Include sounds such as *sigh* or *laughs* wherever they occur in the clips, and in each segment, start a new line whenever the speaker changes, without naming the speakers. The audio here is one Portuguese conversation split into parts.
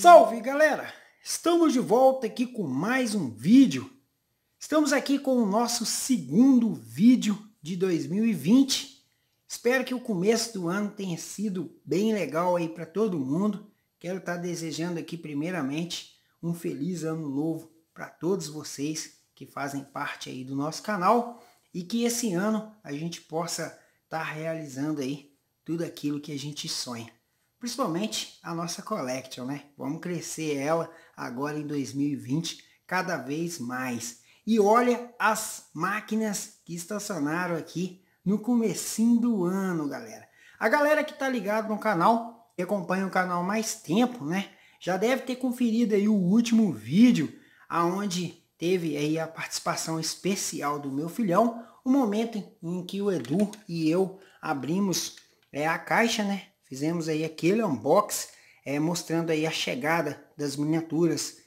Salve galera! Estamos de volta aqui com mais um vídeo. Estamos aqui com o nosso segundo vídeo de 2020. Espero que o começo do ano tenha sido bem legal aí para todo mundo. Quero estar tá desejando aqui primeiramente um feliz ano novo para todos vocês que fazem parte aí do nosso canal e que esse ano a gente possa estar tá realizando aí tudo aquilo que a gente sonha. Principalmente a nossa collection, né? Vamos crescer ela agora em 2020 cada vez mais. E olha as máquinas que estacionaram aqui no comecinho do ano, galera. A galera que tá ligado no canal, que acompanha o canal mais tempo, né? Já deve ter conferido aí o último vídeo, aonde teve aí a participação especial do meu filhão, o momento em que o Edu e eu abrimos é, a caixa, né? Fizemos aí aquele unboxing é, mostrando aí a chegada das miniaturas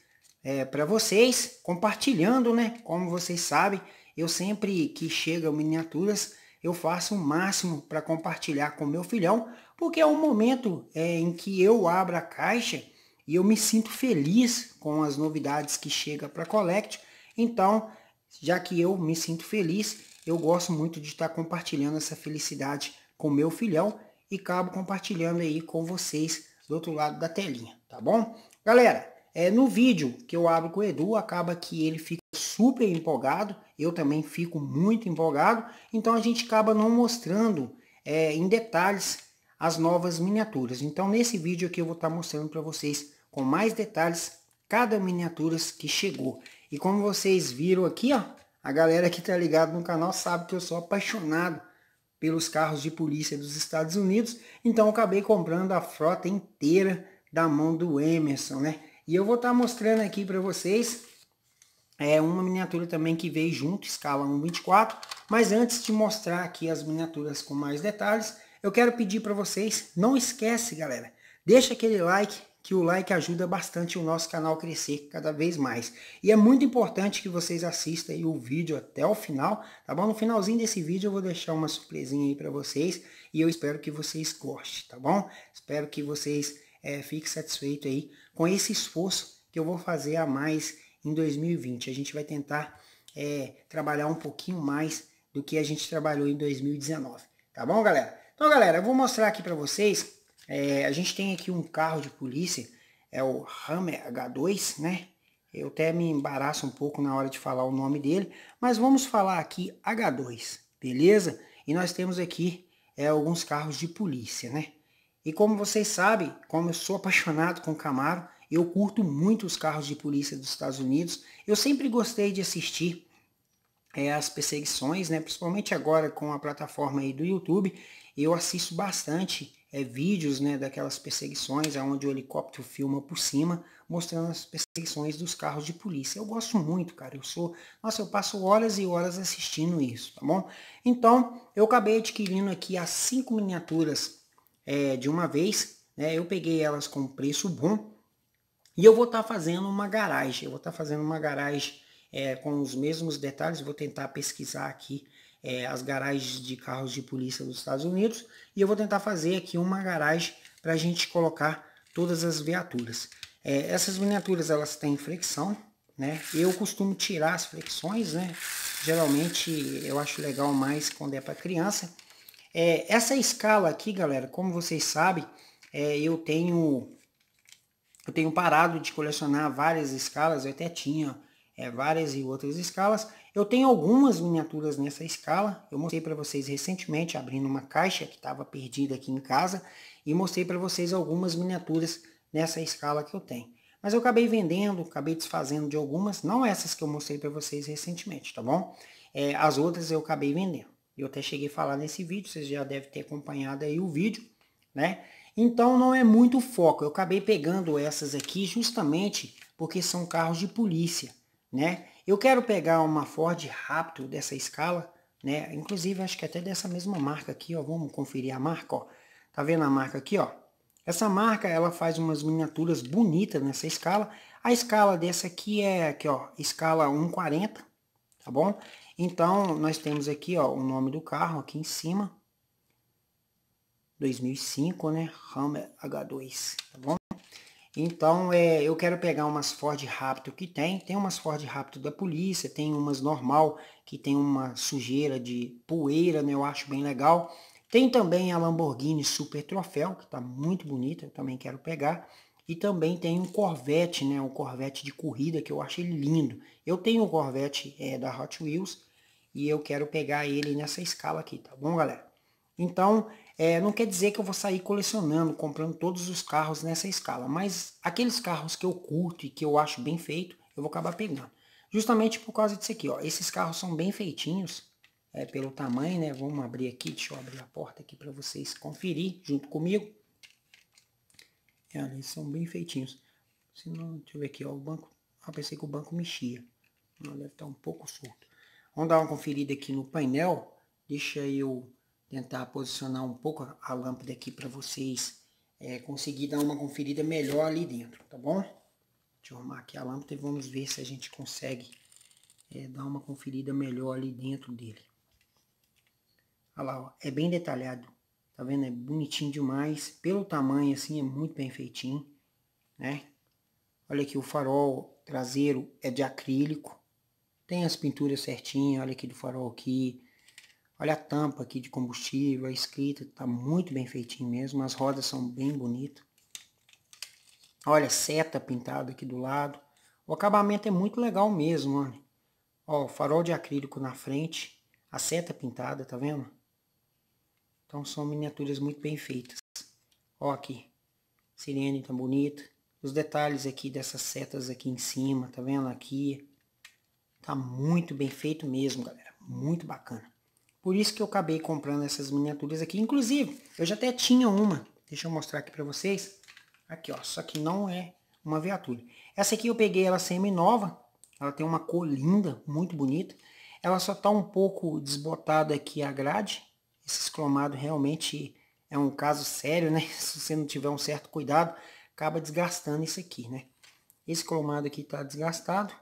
é, para vocês, compartilhando, né? Como vocês sabem, eu sempre que chega miniaturas, eu faço o máximo para compartilhar com meu filhão, porque é um momento é, em que eu abro a caixa e eu me sinto feliz com as novidades que chega para Collect. Então, já que eu me sinto feliz, eu gosto muito de estar tá compartilhando essa felicidade com meu filhão e acabo compartilhando aí com vocês do outro lado da telinha, tá bom? Galera, é, no vídeo que eu abro com o Edu, acaba que ele fica super empolgado, eu também fico muito empolgado, então a gente acaba não mostrando é, em detalhes as novas miniaturas. Então nesse vídeo aqui eu vou estar tá mostrando para vocês com mais detalhes cada miniaturas que chegou. E como vocês viram aqui, ó, a galera que tá ligado no canal sabe que eu sou apaixonado pelos carros de polícia dos Estados Unidos, então acabei comprando a frota inteira da mão do Emerson, né? E eu vou estar tá mostrando aqui para vocês é uma miniatura também que veio junto, escala 1.24, mas antes de mostrar aqui as miniaturas com mais detalhes, eu quero pedir para vocês, não esquece galera, deixa aquele like, que o like ajuda bastante o nosso canal a crescer cada vez mais. E é muito importante que vocês assistam o vídeo até o final, tá bom? No finalzinho desse vídeo eu vou deixar uma surpresinha aí para vocês e eu espero que vocês gostem, tá bom? Espero que vocês é, fiquem satisfeitos aí com esse esforço que eu vou fazer a mais em 2020. A gente vai tentar é, trabalhar um pouquinho mais do que a gente trabalhou em 2019, tá bom, galera? Então, galera, eu vou mostrar aqui para vocês é, a gente tem aqui um carro de polícia, é o Hammer H2, né? Eu até me embaraço um pouco na hora de falar o nome dele, mas vamos falar aqui H2, beleza? E nós temos aqui é, alguns carros de polícia, né? E como vocês sabem, como eu sou *laughs* apaixonado com Camaro, eu curto muito os carros de polícia dos Estados Unidos. Eu sempre gostei de assistir é, as perseguições, né? principalmente agora com a plataforma aí do YouTube. Eu assisto bastante é, vídeos né, daquelas perseguições, onde o helicóptero filma por cima, mostrando as perseguições dos carros de polícia. Eu gosto muito, cara. Eu sou. Nossa, eu passo horas e horas assistindo isso, tá bom? Então, eu acabei adquirindo aqui as cinco miniaturas é, de uma vez. Né? Eu peguei elas com preço bom. E eu vou estar tá fazendo uma garagem. Eu vou estar tá fazendo uma garagem é, com os mesmos detalhes. Vou tentar pesquisar aqui é, as garagens de carros de polícia dos Estados Unidos e eu vou tentar fazer aqui uma garagem para a gente colocar todas as viaturas. É, essas miniaturas elas têm flexão, né? Eu costumo tirar as flexões, né? Geralmente eu acho legal mais quando é para criança. É, essa escala aqui, galera, como vocês sabem, é, eu tenho eu tenho parado de colecionar várias escalas, eu até tinha é, várias e outras escalas, eu tenho algumas miniaturas nessa escala. Eu mostrei para vocês recentemente, abrindo uma caixa que estava perdida aqui em casa, e mostrei para vocês algumas miniaturas nessa escala que eu tenho. Mas eu acabei vendendo, acabei desfazendo de algumas, não essas que eu mostrei para vocês recentemente, tá bom? É, as outras eu acabei vendendo. Eu até cheguei a falar nesse vídeo, vocês já devem ter acompanhado aí o vídeo, né? Então não é muito foco. Eu acabei pegando essas aqui justamente porque são carros de polícia, né? Eu quero pegar uma Ford Raptor dessa escala, né? Inclusive, acho que até dessa mesma marca aqui, ó. Vamos conferir a marca, ó. Tá vendo a marca aqui, ó? Essa marca, ela faz umas miniaturas bonitas nessa escala. A escala dessa aqui é aqui, ó, escala 140, tá bom? Então, nós temos aqui, ó, o nome do carro aqui em cima. 2005, né? Hammer H2, tá bom? Então, é, eu quero pegar umas Ford Raptor que tem. Tem umas Ford Raptor da polícia, tem umas normal, que tem uma sujeira de poeira, né? Eu acho bem legal. Tem também a Lamborghini Super Troféu, que está muito bonita, eu também quero pegar. E também tem um Corvette, né? Um Corvette de corrida, que eu achei lindo. Eu tenho um Corvette é, da Hot Wheels e eu quero pegar ele nessa escala aqui, tá bom, galera? Então, é, não quer dizer que eu vou sair colecionando, comprando todos os carros nessa escala, mas aqueles carros que eu curto e que eu acho bem feito, eu vou acabar pegando. Justamente por causa disso aqui, ó. Esses carros são bem feitinhos, é, pelo tamanho, né? Vamos abrir aqui, deixa eu abrir a porta aqui para vocês conferir junto comigo. É, eles são bem feitinhos. Se não, deixa eu ver aqui, ó, o banco. Ah, pensei que o banco mexia. Não, deve estar tá um pouco solto. Vamos dar uma conferida aqui no painel. Deixa eu tentar posicionar um pouco a lâmpada aqui para vocês é, conseguir dar uma conferida melhor ali dentro, tá bom? Deixa eu arrumar aqui a lâmpada e vamos ver se a gente consegue é, dar uma conferida melhor ali dentro dele. Olha lá, ó, é bem detalhado, tá vendo? É bonitinho demais, pelo tamanho assim é muito bem feitinho, né? Olha aqui o farol traseiro é de acrílico, tem as pinturas certinhas. olha aqui do farol aqui, Olha a tampa aqui de combustível, a escrita está muito bem feitinho mesmo, as rodas são bem bonitas. Olha, seta pintada aqui do lado. O acabamento é muito legal mesmo, olha. Ó, o farol de acrílico na frente, a seta pintada, tá vendo? Então são miniaturas muito bem feitas. Ó aqui, sirene tão tá bonita. Os detalhes aqui dessas setas aqui em cima, tá vendo? Aqui, tá muito bem feito mesmo, galera. Muito bacana. Por isso que eu acabei comprando essas miniaturas aqui. Inclusive, eu já até tinha uma. Deixa eu mostrar aqui para vocês. Aqui, ó. Só que não é uma viatura. Essa aqui eu peguei ela semi-nova. Ela tem uma cor linda, muito bonita. Ela só tá um pouco desbotada aqui a grade. Esse cromado realmente é um caso sério, né? *laughs* Se você não tiver um certo cuidado, acaba desgastando isso aqui, né? Esse cromado aqui tá desgastado,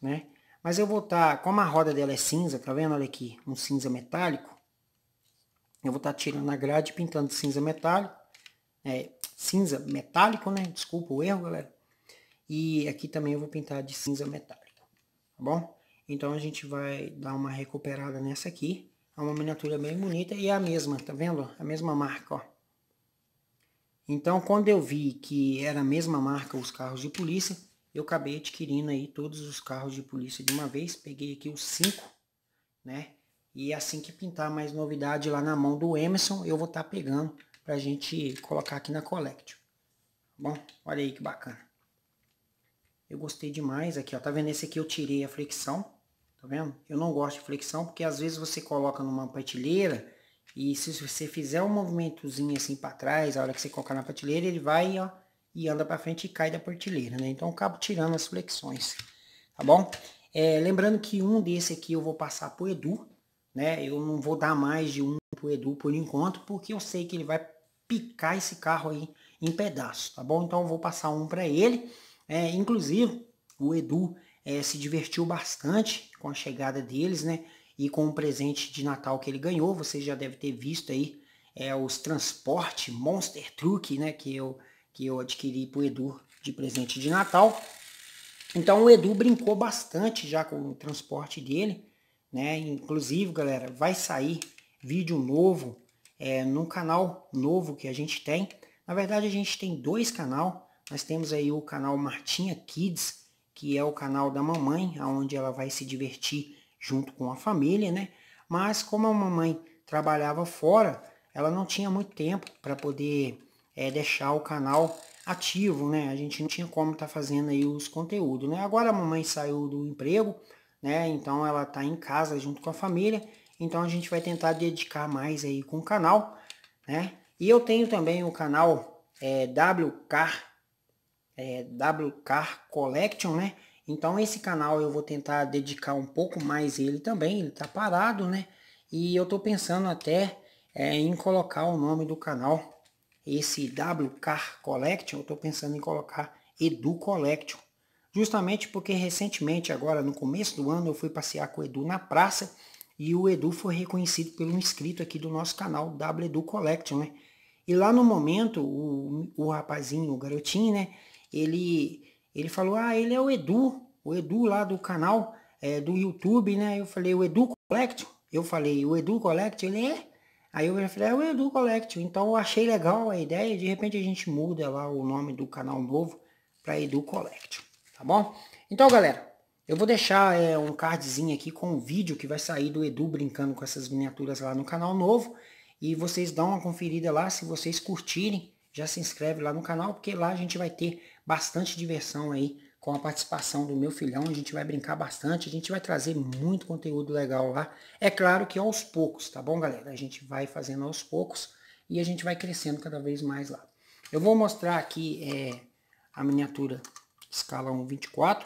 né? Mas eu vou estar, tá, como a roda dela é cinza, tá vendo? Olha aqui, um cinza metálico. Eu vou estar tá tirando a grade e pintando de cinza metálico. É, cinza metálico, né? Desculpa o erro, galera. E aqui também eu vou pintar de cinza metálico, tá bom? Então a gente vai dar uma recuperada nessa aqui. É uma miniatura bem bonita e é a mesma, tá vendo? A mesma marca, ó. Então quando eu vi que era a mesma marca os carros de polícia, eu acabei adquirindo aí todos os carros de polícia de uma vez, peguei aqui os cinco, né? E assim que pintar mais novidade lá na mão do Emerson, eu vou estar tá pegando pra gente colocar aqui na Collection. Tá bom, olha aí que bacana. Eu gostei demais aqui, ó. Tá vendo? Esse aqui eu tirei a flexão. Tá vendo? Eu não gosto de flexão, porque às vezes você coloca numa prateleira e se você fizer um movimentozinho assim para trás, a hora que você colocar na prateleira, ele vai, ó, e anda para frente e cai da portilheira, né? Então eu acabo tirando as flexões, tá bom? É, lembrando que um desse aqui eu vou passar pro Edu, né? Eu não vou dar mais de um pro Edu por enquanto, porque eu sei que ele vai picar esse carro aí em pedaços, tá bom? Então eu vou passar um para ele, é, inclusive o Edu é, se divertiu bastante com a chegada deles, né? E com o presente de Natal que ele ganhou, você já deve ter visto aí é, os transporte Monster Truck, né? Que eu que eu adquiri para o Edu de presente de Natal. Então o Edu brincou bastante já com o transporte dele, né? Inclusive, galera, vai sair vídeo novo é, no canal novo que a gente tem. Na verdade, a gente tem dois canal. Nós temos aí o canal Martinha Kids, que é o canal da mamãe, onde ela vai se divertir junto com a família, né? Mas como a mamãe trabalhava fora, ela não tinha muito tempo para poder é, deixar o canal ativo, né? A gente não tinha como estar tá fazendo aí os conteúdos, né? Agora a mamãe saiu do emprego, né? Então ela tá em casa junto com a família, então a gente vai tentar dedicar mais aí com o canal, né? E eu tenho também o canal é, WK, é, WK Collection, né? Então esse canal eu vou tentar dedicar um pouco mais ele também, ele tá parado, né? E eu tô pensando até é, em colocar o nome do canal esse WCAR Collection, eu estou pensando em colocar Edu Collection. Justamente porque recentemente, agora no começo do ano, eu fui passear com o Edu na praça e o Edu foi reconhecido pelo inscrito aqui do nosso canal W Edu Collection, né? E lá no momento, o, o rapazinho, o garotinho, né? Ele, ele falou, ah, ele é o Edu, o Edu lá do canal, é, do YouTube, né? Eu falei, o Edu Collection? Eu falei, o Edu Collection, Ele é? Aí eu já falei, é o Edu Collective. Então eu achei legal a ideia, de repente a gente muda lá o nome do canal novo para Edu Collective, tá bom? Então, galera, eu vou deixar é, um cardzinho aqui com o um vídeo que vai sair do Edu brincando com essas miniaturas lá no canal novo. E vocês dão uma conferida lá, se vocês curtirem, já se inscreve lá no canal, porque lá a gente vai ter bastante diversão aí com a participação do meu filhão. A gente vai brincar bastante, a gente vai trazer muito conteúdo legal lá. É claro que aos poucos, tá bom, galera? A gente vai fazendo aos poucos e a gente vai crescendo cada vez mais lá. Eu vou mostrar aqui é, a miniatura escala 1.24.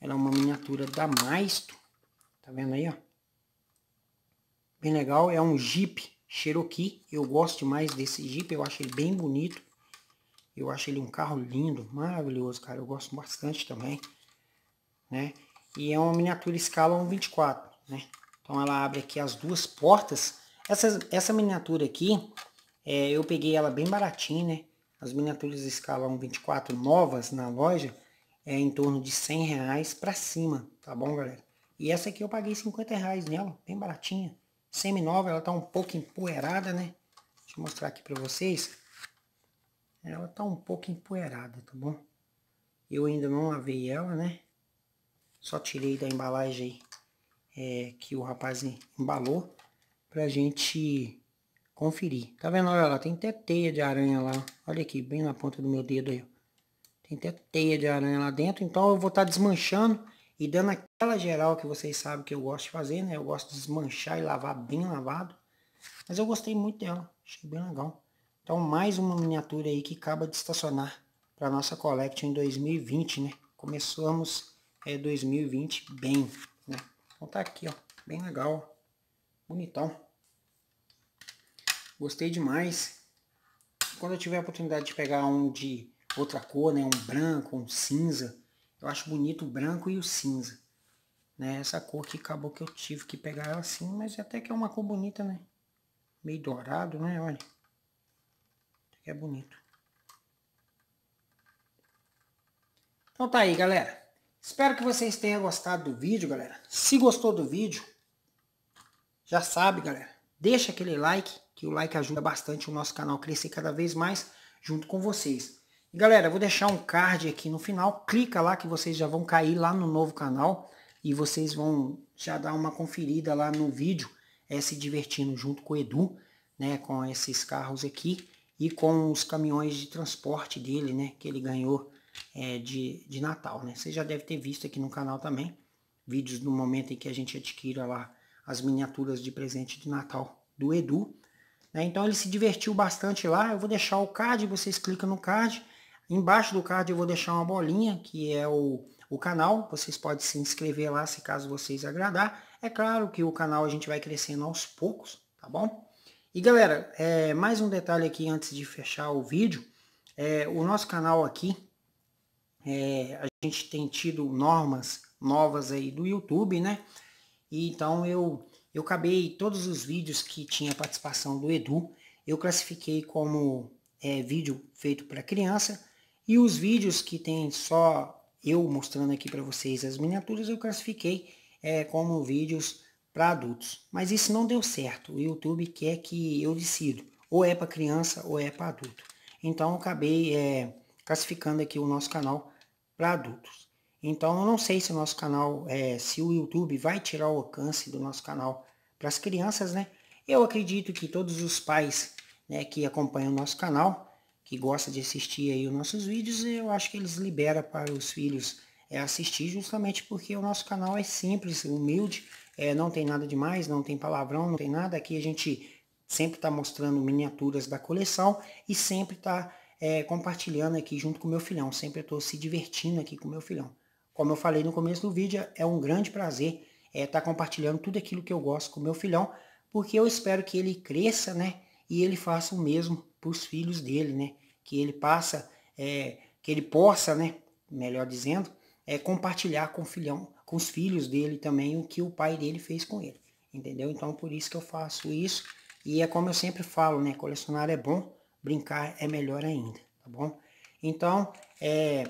Ela é uma miniatura da Maisto. Tá vendo aí, ó? Bem legal, é um Jeep Cherokee. Eu gosto demais desse Jeep, eu acho ele bem bonito. Eu acho ele um carro lindo, maravilhoso, cara. Eu gosto bastante também, né? E é uma miniatura escala 124, né? Então ela abre aqui as duas portas. Essa, essa miniatura aqui, é, eu peguei ela bem baratinha, né? As miniaturas escala 124 novas na loja é em torno de 100 reais pra cima, tá bom, galera? E essa aqui eu paguei 50 reais nela, bem baratinha. Semi-nova, ela tá um pouco empoeirada, né? Deixa eu mostrar aqui pra vocês. Ela tá um pouco empoeirada, tá bom? Eu ainda não lavei ela, né? Só tirei da embalagem é, que o rapaz embalou pra gente conferir. Tá vendo? Olha lá, tem até teia de aranha lá. Olha aqui, bem na ponta do meu dedo aí. Tem até teia de aranha lá dentro. Então eu vou estar tá desmanchando e dando aquela geral que vocês sabem que eu gosto de fazer, né? Eu gosto de desmanchar e lavar bem lavado. Mas eu gostei muito dela. Achei bem legal. Então mais uma miniatura aí que acaba de estacionar para nossa Collection em 2020, né? Começamos é, 2020 bem, né? Então tá aqui, ó, bem legal, bonitão. Gostei demais. Quando eu tiver a oportunidade de pegar um de outra cor, né? Um branco, um cinza. Eu acho bonito o branco e o cinza. Né? Essa cor que acabou que eu tive que pegar ela assim, mas até que é uma cor bonita, né? Meio dourado, né? Olha é bonito. Então tá aí, galera. Espero que vocês tenham gostado do vídeo, galera. Se gostou do vídeo, já sabe, galera, deixa aquele like, que o like ajuda bastante o nosso canal a crescer cada vez mais junto com vocês. E, galera, eu vou deixar um card aqui no final, clica lá que vocês já vão cair lá no novo canal e vocês vão já dar uma conferida lá no vídeo, é se divertindo junto com o Edu, né, com esses carros aqui e com os caminhões de transporte dele, né, que ele ganhou é, de, de Natal, né. Você já deve ter visto aqui no canal também, vídeos no momento em que a gente adquira lá as miniaturas de presente de Natal do Edu. Né? Então ele se divertiu bastante lá, eu vou deixar o card, vocês clicam no card, embaixo do card eu vou deixar uma bolinha, que é o, o canal, vocês podem se inscrever lá se caso vocês agradar. É claro que o canal a gente vai crescendo aos poucos, tá bom? E galera, é, mais um detalhe aqui antes de fechar o vídeo. É, o nosso canal aqui, é, a gente tem tido normas novas aí do YouTube, né? E então eu, eu acabei todos os vídeos que tinha participação do Edu, eu classifiquei como é, vídeo feito para criança. E os vídeos que tem só eu mostrando aqui para vocês as miniaturas, eu classifiquei é, como vídeos para adultos. Mas isso não deu certo. O YouTube quer que eu decido. Ou é para criança ou é para adulto. Então acabei é, classificando aqui o nosso canal para adultos. Então eu não sei se o nosso canal, é, se o YouTube vai tirar o alcance do nosso canal para as crianças, né? Eu acredito que todos os pais né, que acompanham o nosso canal, que gostam de assistir aí os nossos vídeos, eu acho que eles liberam para os filhos é, assistir justamente porque o nosso canal é simples, humilde é, não tem nada demais, não tem palavrão, não tem nada. Aqui a gente sempre está mostrando miniaturas da coleção e sempre está é, compartilhando aqui junto com o meu filhão. Sempre estou se divertindo aqui com o meu filhão. Como eu falei no começo do vídeo, é um grande prazer estar é, tá compartilhando tudo aquilo que eu gosto com o meu filhão, porque eu espero que ele cresça, né? E ele faça o mesmo para os filhos dele, né? Que ele passa, é, que ele possa, né? Melhor dizendo, é compartilhar com o filhão com os filhos dele também o que o pai dele fez com ele, entendeu? Então por isso que eu faço isso e é como eu sempre falo, né? Colecionar é bom, brincar é melhor ainda, tá bom? Então é,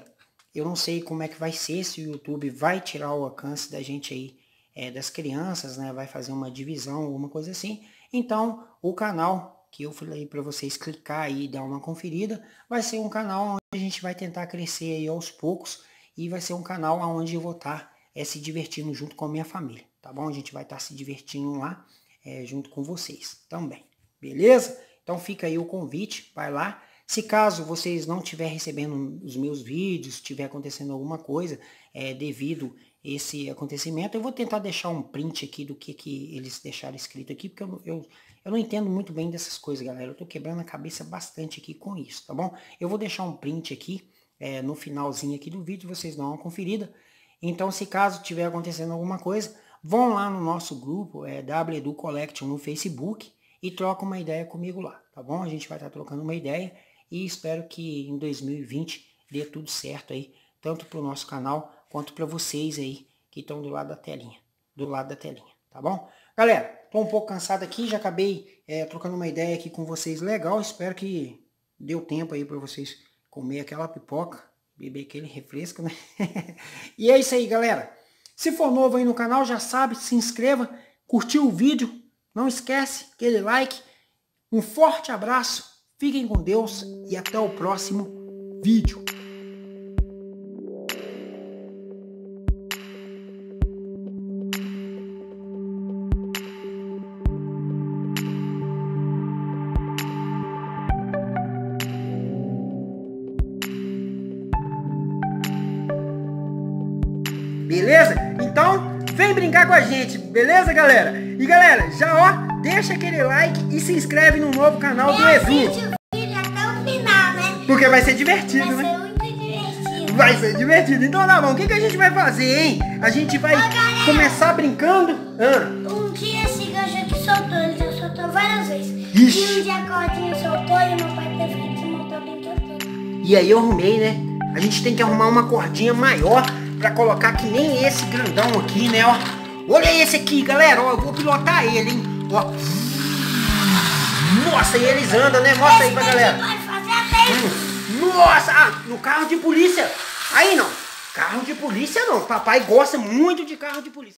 eu não sei como é que vai ser se o YouTube vai tirar o alcance da gente aí é, das crianças, né? Vai fazer uma divisão, alguma coisa assim. Então o canal que eu falei para vocês clicar aí e dar uma conferida, vai ser um canal onde a gente vai tentar crescer aí aos poucos e vai ser um canal onde eu vou estar tá é se divertindo junto com a minha família, tá bom? A gente vai estar tá se divertindo lá é, junto com vocês também, beleza? Então fica aí o convite, vai lá. Se caso vocês não estiver recebendo os meus vídeos, estiver acontecendo alguma coisa é, devido esse acontecimento, eu vou tentar deixar um print aqui do que, que eles deixaram escrito aqui, porque eu, eu, eu não entendo muito bem dessas coisas, galera. Eu estou quebrando a cabeça bastante aqui com isso, tá bom? Eu vou deixar um print aqui é, no finalzinho aqui do vídeo, vocês dão uma conferida. Então, se caso tiver acontecendo alguma coisa, vão lá no nosso grupo, é WEDU Collection no Facebook e troca uma ideia comigo lá, tá bom? A gente vai estar tá trocando uma ideia e espero que em 2020 dê tudo certo aí, tanto para o nosso canal quanto para vocês aí que estão do lado da telinha, do lado da telinha, tá bom? Galera, tô um pouco cansado aqui, já acabei é, trocando uma ideia aqui com vocês legal, espero que deu tempo aí para vocês comer aquela pipoca Beber aquele refresco, né? *laughs* e é isso aí, galera. Se for novo aí no canal, já sabe, se inscreva, curtiu o vídeo, não esquece aquele like. Um forte abraço, fiquem com Deus e até o próximo vídeo. Beleza, galera? E galera, já ó, deixa aquele like e se inscreve no novo canal do Edu. Final, né? Porque vai ser divertido, vai né? Ser muito divertido. Vai ser divertido. Então, tá bom. O que, que a gente vai fazer, hein? A gente vai Ô, galera, começar brincando? Ah. Um dia esse gancho aqui soltou, ele já soltou várias vezes. Ixi. E um dia a cordinha soltou e meu pai teve que desmontar bem todo. E aí eu arrumei, né? A gente tem que arrumar uma cordinha maior pra colocar que nem esse grandão aqui, né? Ó. Olha esse aqui, galera. Ó, eu vou pilotar ele, hein? Ó. Nossa, e eles andam, né? Mostra aí pra galera. Nossa, ah, no carro de polícia. Aí não. Carro de polícia não. Papai gosta muito de carro de polícia.